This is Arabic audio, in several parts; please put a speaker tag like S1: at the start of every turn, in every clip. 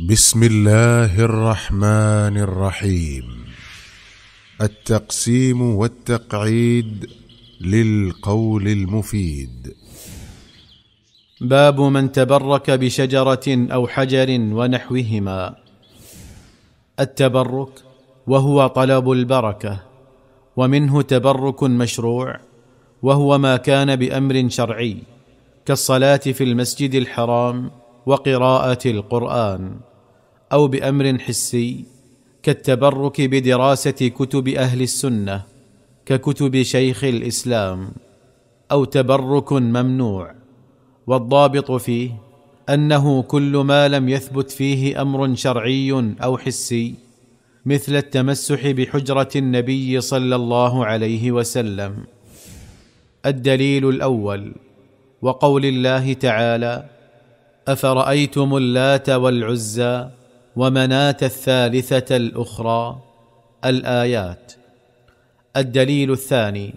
S1: بسم الله الرحمن الرحيم التقسيم والتقعيد للقول المفيد باب من تبرك بشجره او حجر ونحوهما التبرك وهو طلب البركه ومنه تبرك مشروع وهو ما كان بامر شرعي كالصلاه في المسجد الحرام وقراءه القران او بامر حسي كالتبرك بدراسه كتب اهل السنه ككتب شيخ الاسلام او تبرك ممنوع والضابط فيه انه كل ما لم يثبت فيه امر شرعي او حسي مثل التمسح بحجره النبي صلى الله عليه وسلم الدليل الاول وقول الله تعالى افرايتم اللات والعزى ومناه الثالثه الاخرى الايات الدليل الثاني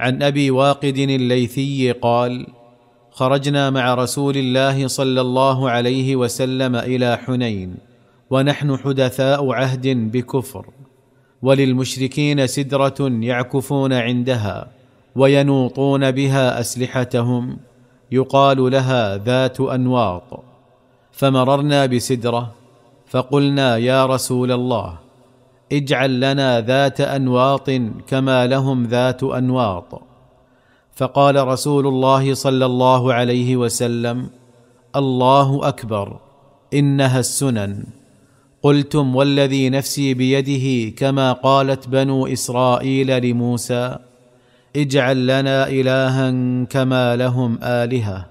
S1: عن ابي واقد الليثي قال خرجنا مع رسول الله صلى الله عليه وسلم الى حنين ونحن حدثاء عهد بكفر وللمشركين سدره يعكفون عندها وينوطون بها اسلحتهم يقال لها ذات انواط فمررنا بسدره فقلنا يا رسول الله اجعل لنا ذات انواط كما لهم ذات انواط فقال رسول الله صلى الله عليه وسلم الله اكبر انها السنن قلتم والذي نفسي بيده كما قالت بنو اسرائيل لموسى اجعل لنا الها كما لهم الهه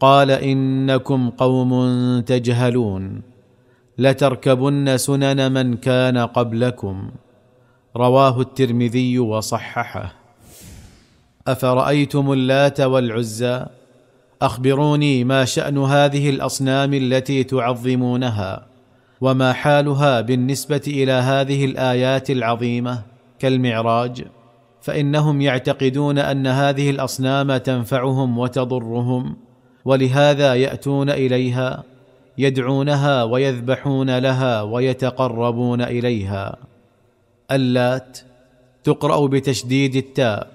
S1: قال انكم قوم تجهلون لتركبن سنن من كان قبلكم رواه الترمذي وصححه افرايتم اللات والعزى اخبروني ما شان هذه الاصنام التي تعظمونها وما حالها بالنسبه الى هذه الايات العظيمه كالمعراج فانهم يعتقدون ان هذه الاصنام تنفعهم وتضرهم ولهذا ياتون اليها يدعونها ويذبحون لها ويتقربون اليها اللات تقرا بتشديد التاء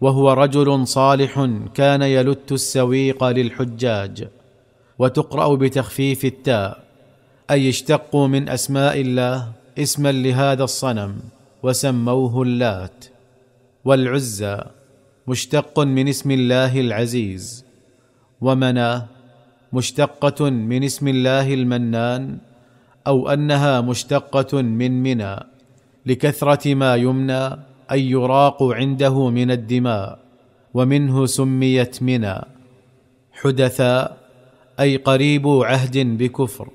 S1: وهو رجل صالح كان يلت السويق للحجاج وتقرا بتخفيف التاء اي اشتقوا من اسماء الله اسما لهذا الصنم وسموه اللات والعزى مشتق من اسم الله العزيز ومناه مشتقه من اسم الله المنان او انها مشتقه من منى لكثره ما يمنى اي يراق عنده من الدماء ومنه سميت منى حدثاء اي قريب عهد بكفر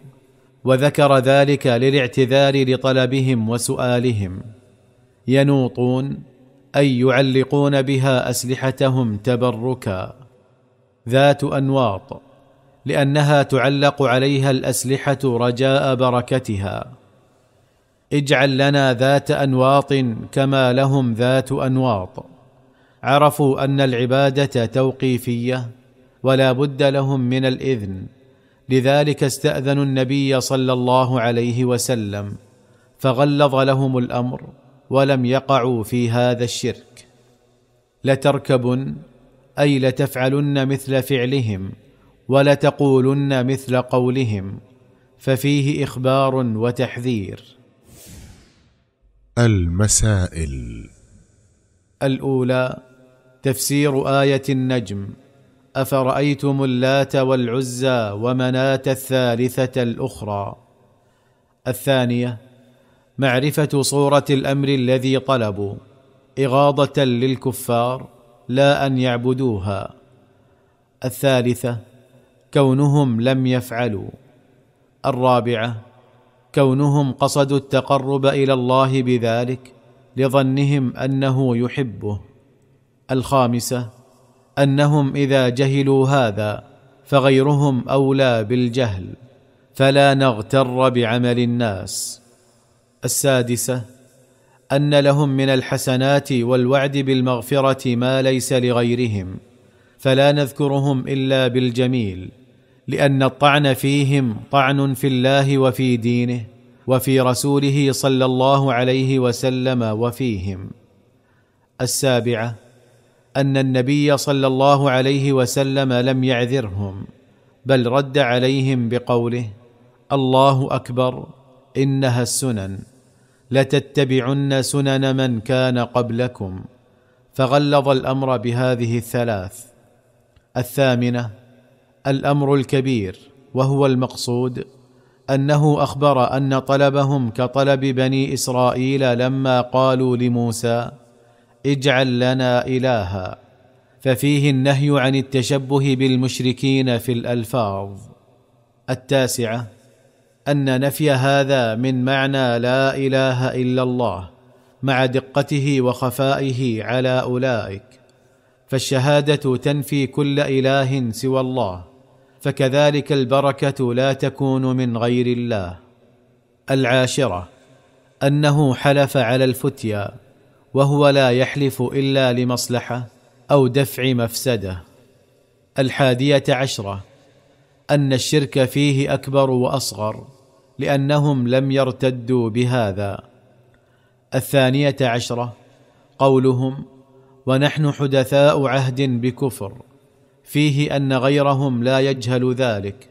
S1: وذكر ذلك للاعتذار لطلبهم وسؤالهم ينوطون اي يعلقون بها اسلحتهم تبركا ذات انواط لانها تعلق عليها الاسلحه رجاء بركتها اجعل لنا ذات انواط كما لهم ذات انواط عرفوا ان العباده توقيفيه ولا بد لهم من الاذن لذلك استاذنوا النبي صلى الله عليه وسلم فغلظ لهم الامر ولم يقعوا في هذا الشرك لتركبن اي لتفعلن مثل فعلهم ولتقولن مثل قولهم ففيه اخبار وتحذير المسائل الاولى تفسير ايه النجم افرايتم اللات والعزى ومناه الثالثه الاخرى الثانيه معرفه صوره الامر الذي طلبوا اغاظه للكفار لا ان يعبدوها الثالثه كونهم لم يفعلوا الرابعه كونهم قصدوا التقرب الى الله بذلك لظنهم انه يحبه الخامسه انهم اذا جهلوا هذا فغيرهم اولى بالجهل فلا نغتر بعمل الناس السادسه ان لهم من الحسنات والوعد بالمغفره ما ليس لغيرهم فلا نذكرهم الا بالجميل لان الطعن فيهم طعن في الله وفي دينه وفي رسوله صلى الله عليه وسلم وفيهم السابعه ان النبي صلى الله عليه وسلم لم يعذرهم بل رد عليهم بقوله الله اكبر انها السنن لتتبعن سنن من كان قبلكم فغلظ الامر بهذه الثلاث الثامنه الامر الكبير وهو المقصود انه اخبر ان طلبهم كطلب بني اسرائيل لما قالوا لموسى اجعل لنا الها ففيه النهي عن التشبه بالمشركين في الالفاظ التاسعه ان نفي هذا من معنى لا اله الا الله مع دقته وخفائه على اولئك فالشهاده تنفي كل اله سوى الله فكذلك البركه لا تكون من غير الله العاشره انه حلف على الفتيا وهو لا يحلف الا لمصلحه او دفع مفسده الحاديه عشره ان الشرك فيه اكبر واصغر لانهم لم يرتدوا بهذا الثانيه عشره قولهم ونحن حدثاء عهد بكفر فيه ان غيرهم لا يجهل ذلك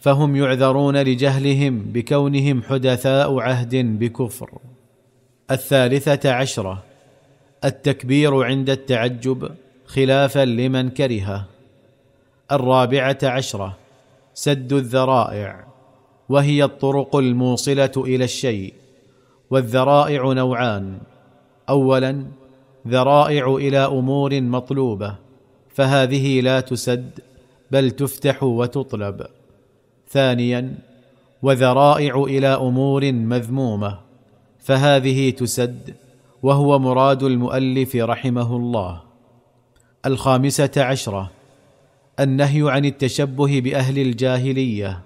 S1: فهم يعذرون لجهلهم بكونهم حدثاء عهد بكفر الثالثه عشره التكبير عند التعجب خلافا لمن كرهه الرابعه عشره سد الذرائع وهي الطرق الموصله الى الشيء والذرائع نوعان اولا ذرائع الى امور مطلوبه فهذه لا تسد بل تفتح وتطلب ثانيا وذرائع الى امور مذمومه فهذه تسد وهو مراد المؤلف رحمه الله الخامسه عشره النهي عن التشبه باهل الجاهليه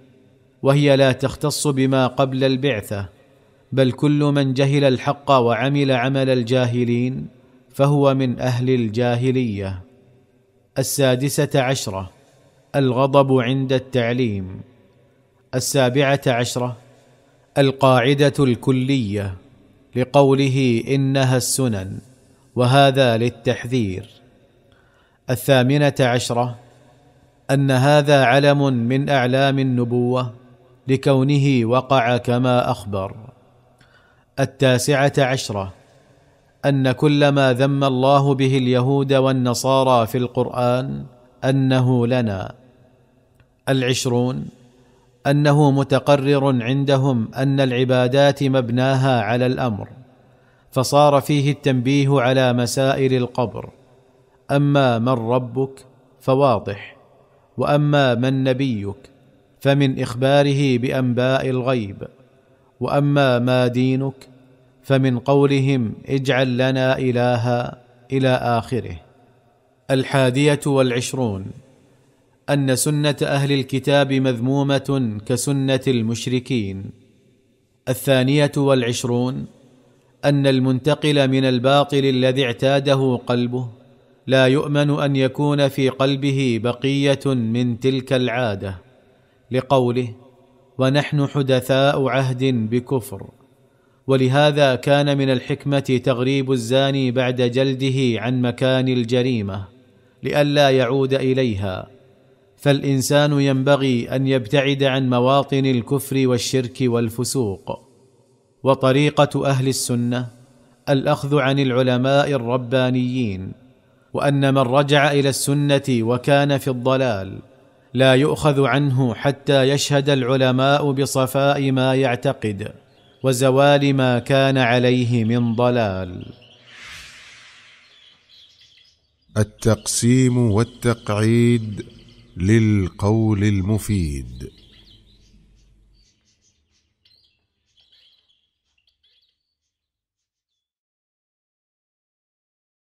S1: وهي لا تختص بما قبل البعثه بل كل من جهل الحق وعمل عمل الجاهلين فهو من اهل الجاهليه السادسه عشره الغضب عند التعليم السابعه عشره القاعده الكليه لقوله انها السنن وهذا للتحذير الثامنه عشره ان هذا علم من اعلام النبوه لكونه وقع كما اخبر التاسعه عشره ان كل ما ذم الله به اليهود والنصارى في القران انه لنا العشرون انه متقرر عندهم ان العبادات مبناها على الامر فصار فيه التنبيه على مسائل القبر اما من ربك فواضح واما من نبيك فمن اخباره بانباء الغيب واما ما دينك فمن قولهم اجعل لنا الها الى اخره الحاديه والعشرون ان سنه اهل الكتاب مذمومه كسنه المشركين الثانيه والعشرون ان المنتقل من الباطل الذي اعتاده قلبه لا يؤمن ان يكون في قلبه بقيه من تلك العاده لقوله ونحن حدثاء عهد بكفر ولهذا كان من الحكمه تغريب الزاني بعد جلده عن مكان الجريمه لئلا يعود اليها فالانسان ينبغي ان يبتعد عن مواطن الكفر والشرك والفسوق وطريقه اهل السنه الاخذ عن العلماء الربانيين وان من رجع الى السنه وكان في الضلال لا يؤخذ عنه حتى يشهد العلماء بصفاء ما يعتقد وزوال ما كان عليه من ضلال التقسيم والتقعيد للقول المفيد